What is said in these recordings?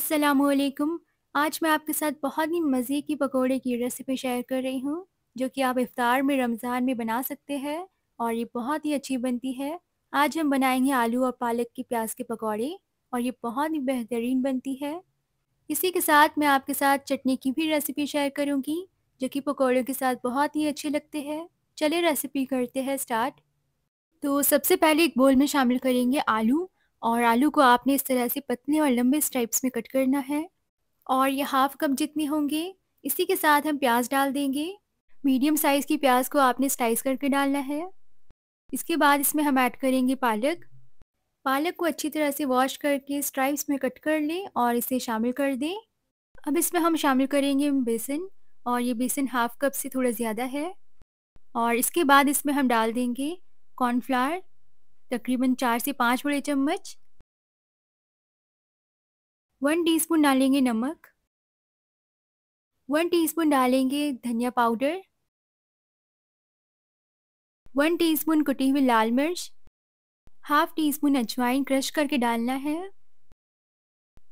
वालेकुम आज मैं आपके साथ बहुत ही मज़े की पकोड़े की रेसिपी शेयर कर रही हूँ जो कि आप इफ़ार में रमज़ान में बना सकते हैं और ये बहुत ही अच्छी बनती है आज हम बनाएंगे आलू और पालक की प्याज के पकौड़े और ये बहुत ही बेहतरीन बनती है इसी के साथ मैं आपके साथ चटनी की भी रेसिपी शेयर करूँगी जो कि पकौड़ों के साथ बहुत ही अच्छे लगते हैं चले रेसिपी करते हैं स्टार्ट तो सबसे पहले एक बोल में शामिल करेंगे आलू और आलू को आपने इस तरह से पतले और लंबे स्ट्राइप्स में कट करना है और ये हाफ कप जितने होंगे इसी के साथ हम प्याज डाल देंगे मीडियम साइज़ की प्याज को आपने स्लाइस करके डालना है इसके बाद इसमें हम ऐड करेंगे पालक पालक को अच्छी तरह से वॉश करके स्ट्राइप्स में कट कर लें और इसे शामिल कर दें अब इसमें हम शामिल करेंगे बेसन और ये बेसन हाफ कप से थोड़ा ज़्यादा है और इसके बाद इसमें हम डाल देंगे कॉर्नफ्लावर तकरीबन चार से पाँच बड़े चम्मच वन टीस्पून डालेंगे नमक वन टीस्पून डालेंगे धनिया पाउडर वन टीस्पून कुटी हुई लाल मिर्च हाफ टी स्पून अजवाइन क्रश करके डालना है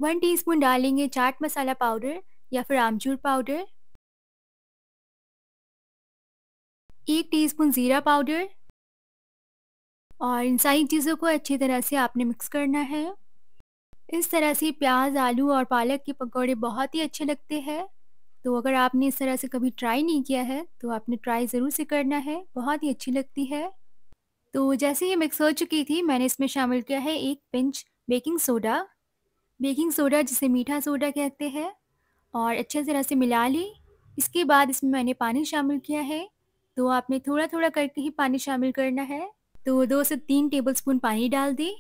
वन टीस्पून डालेंगे चाट मसाला पाउडर या फिर आमचूर पाउडर एक टीस्पून ज़ीरा पाउडर और इन सारी चीज़ों को अच्छी तरह से आपने मिक्स करना है इस तरह से प्याज आलू और पालक के पकौड़े बहुत ही अच्छे लगते हैं तो अगर आपने इस तरह से कभी ट्राई नहीं किया है तो आपने ट्राई ज़रूर से करना है बहुत ही अच्छी लगती है तो जैसे ये मिक्स हो चुकी थी मैंने इसमें शामिल किया है एक pinch baking soda baking soda जिसे मीठा सोडा कहते हैं और अच्छे तरह से मिला ली इसके बाद इसमें मैंने पानी शामिल किया है तो आपने थोड़ा थोड़ा करके ही पानी शामिल करना है तो दो से तीन टेबल स्पून पानी डाल दी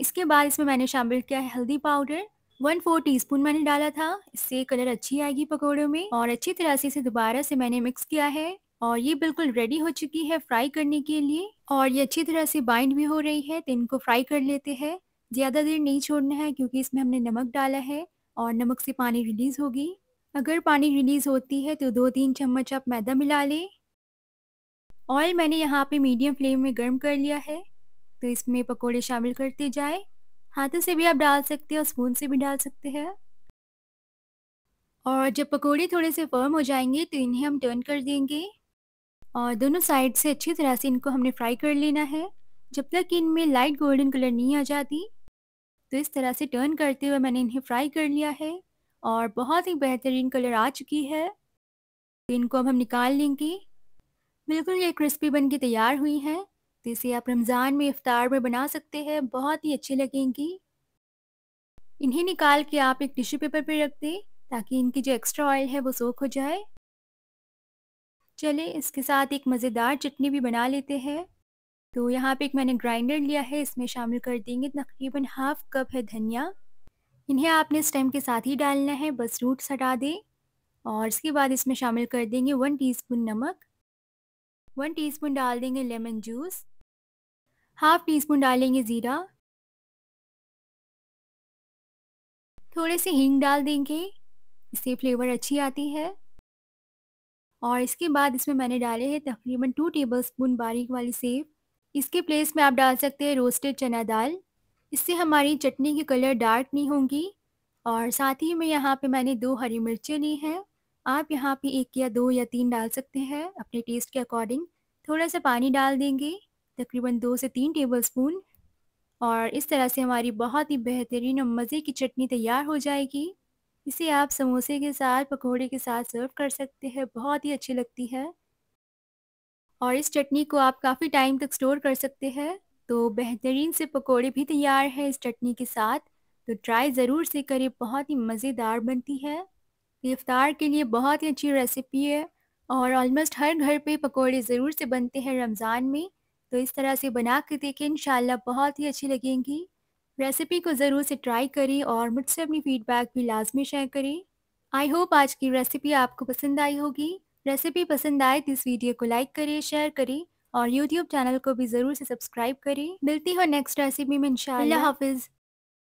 इसके बाद इसमें मैंने शामिल किया है हल्दी पाउडर वन फोर टी मैंने डाला था इससे कलर अच्छी आएगी पकौड़ों में और अच्छी तरह से इसे दोबारा से मैंने मिक्स किया है और ये बिल्कुल रेडी हो चुकी है फ्राई करने के लिए और ये अच्छी तरह से बाइंड भी हो रही है तो इनको फ्राई कर लेते हैं ज़्यादा देर नहीं छोड़ना है क्योंकि इसमें हमने नमक डाला है और नमक से पानी रिलीज़ होगी अगर पानी रिलीज़ होती है तो दो तीन चम्मच आप मैदा मिला लें ऑयल मैंने यहाँ पे मीडियम फ्लेम में गर्म कर लिया है तो इसमें पकोड़े शामिल करते जाए हाथों से भी आप डाल सकते हैं और स्पून से भी डाल सकते हैं और जब पकोड़े थोड़े से फर्म हो जाएंगे तो इन्हें हम टर्न कर देंगे और दोनों साइड से अच्छी तरह से इनको हमने फ्राई कर लेना है जब तक इनमें लाइट गोल्डन कलर नहीं आ जाती तो इस तरह से टर्न करते हुए मैंने इन्हें फ्राई कर लिया है और बहुत ही बेहतरीन कलर आ चुकी है तो इनको अब हम निकाल लेंगे बिल्कुल ये क्रिस्पी बन के तैयार हुई है तो इसे आप रमज़ान में इफ्तार में बना सकते हैं बहुत ही अच्छी लगेंगी इन्हें निकाल के आप एक टिश्यू पेपर पे रख दें ताकि इनकी जो एक्स्ट्रा ऑयल है वो सोख हो जाए चले इसके साथ एक मज़ेदार चटनी भी बना लेते हैं तो यहाँ पे एक मैंने ग्राइंडर लिया है इसमें शामिल कर देंगे तकरीबन हाफ कप है धनिया इन्हें आपने स्टेम के साथ ही डालना है बस रूट्स हटा दें और इसके बाद इसमें शामिल कर देंगे वन टीस्पून नमक वन टीस्पून डाल देंगे lemon juice half teaspoon डालेंगे ज़ीरा थोड़े से हींग डाल देंगे इससे फ्लेवर अच्छी आती है और इसके बाद इसमें मैंने डाले हैं तकरीबन टू टेबलस्पून बारीक वाली सेब इसके प्लेस में आप डाल सकते हैं रोस्टेड चना दाल इससे हमारी चटनी की कलर डार्क नहीं होंगी और साथ ही में यहाँ पे मैंने दो हरी मिर्चें ली हैं आप यहाँ पे एक या दो या तीन डाल सकते हैं अपने टेस्ट के अकॉर्डिंग थोड़ा सा पानी डाल देंगे तकरीबन दो से तीन टेबल स्पून और इस तरह से हमारी बहुत ही बेहतरीन और मज़े की चटनी तैयार हो जाएगी इसे आप समोसे के साथ पकौड़े के साथ सर्व कर सकते हैं बहुत ही अच्छी लगती है और इस चटनी को आप काफ़ी टाइम तक स्टोर कर सकते हैं तो बेहतरीन से पकौड़े भी तैयार है इस चटनी के साथ तो ट्राई ज़रूर से करें बहुत ही मज़ेदार बनती है इफ्तार के लिए बहुत ही अच्छी रेसिपी है और ऑलमोस्ट हर घर पे पकोड़े ज़रूर से बनते हैं रमज़ान में तो इस तरह से बना के देखें इन बहुत ही अच्छी लगेंगी रेसिपी को ज़रूर से ट्राई करें और मुझसे अपनी फ़ीडबैक भी लाजमी शेयर करें आई होप आज की रेसिपी आपको पसंद आई होगी रेसिपी पसंद आए तो इस वीडियो को लाइक करें शेयर करें और यूट्यूब चैनल को भी ज़रूर से सब्सक्राइब करें मिलती हो नेक्स्ट रेसिपी में इंशाल्लाह हाफिज़